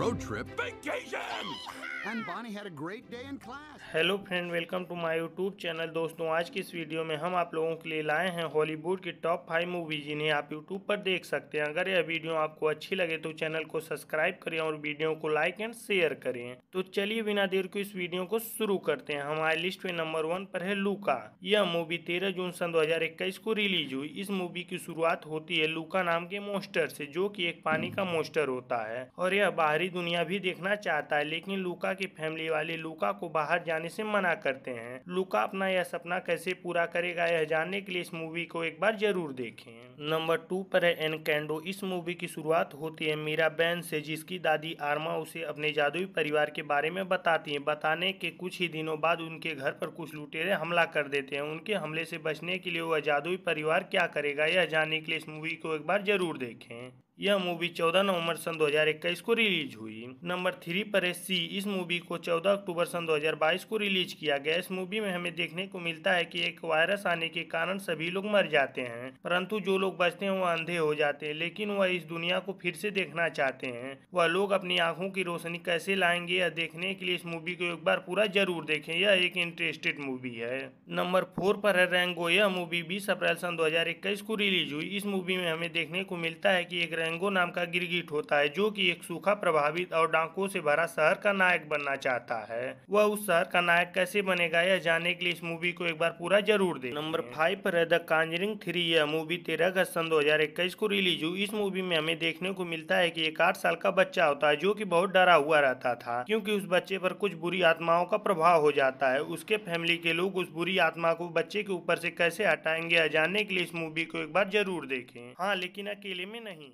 road trip vacation! And Bonnie had a great day in class. Hello friend welcome to my YouTube channel दोस्तों आज की इस video में हम आप लोगों के लिए लाए हैं हॉलीवुड की टॉप फाइव मूवीज जिन्हें आप यूट्यूब पर देख सकते हैं अगर यह वीडियो आपको अच्छी लगे तो चैनल को सब्सक्राइब करें और वीडियो को लाइक एंड शेयर करें तो चलिए बिना देर को इस वीडियो को शुरू करते हैं हमारी लिस्ट में नंबर वन पर है लूका यह मूवी तेरह जून सन 2021 को रिलीज हुई इस मूवी की शुरुआत होती है लूका नाम के मोस्टर से जो की एक पानी का मोस्टर होता है और यह बाहरी दुनिया भी देखना चाहता है लेकिन लुका की फैमिली वाले लुका को बाहर जाने से मना करते हैं लुका अपना यह सपना कैसे पूरा करेगा यह जानने के लिए इस मूवी को एक बार जरूर देखें नंबर टू पर है एन कैंडो इस मूवी की शुरुआत होती है मीरा बैन से जिसकी दादी आर्मा उसे अपने जादुई परिवार के बारे में बताती है बताने के कुछ ही दिनों बाद उनके घर पर कुछ लुटेरे हमला कर देते हैं उनके हमले से बचने के लिए वह जादुई परिवार क्या करेगा यह जानने के लिए इस मूवी को एक बार जरूर देखें यह मूवी 14 नवंबर सन 2021 को रिलीज हुई नंबर थ्री पर है सी इस मूवी को 14 अक्टूबर सन 2022 को रिलीज किया गया इस मूवी में हमें देखने को मिलता है कि एक वायरस आने के कारण सभी लोग मर जाते हैं परंतु जो लोग बचते हैं वह अंधे हो जाते हैं लेकिन वह इस दुनिया को फिर से देखना चाहते हैं वह लोग अपनी आंखों की रोशनी कैसे लाएंगे यह देखने के लिए इस मूवी को एक बार पूरा जरूर देखें यह एक इंटरेस्टेड मूवी है नंबर फोर पर है रैंगो यह मूवी बीस अप्रैल सन दो को रिलीज हुई इस मूवी में हमें देखने को मिलता है की एक रैंग मैंगो नाम का गिरगिट होता है जो कि एक सूखा प्रभावित और डांकों से भरा शहर का नायक बनना चाहता है वह उस शहर का नायक कैसे बनेगा यह जानने के लिए इस मूवी को एक बार पूरा जरूर दे नंबर फाइव पर है द कांजरिंग थ्री यह मूवी तेरह अगस्त सन दो को रिलीज हुई इस मूवी में हमें देखने को मिलता है की एक आठ साल का बच्चा होता है जो की बहुत डरा हुआ रहता था क्यूँकी उस बच्चे पर कुछ बुरी आत्माओं का प्रभाव हो जाता है उसके फैमिली के लोग उस बुरी आत्मा को बच्चे के ऊपर से कैसे हटाएंगे जानने के लिए इस मूवी को एक बार जरूर देखें हाँ लेकिन अकेले में नहीं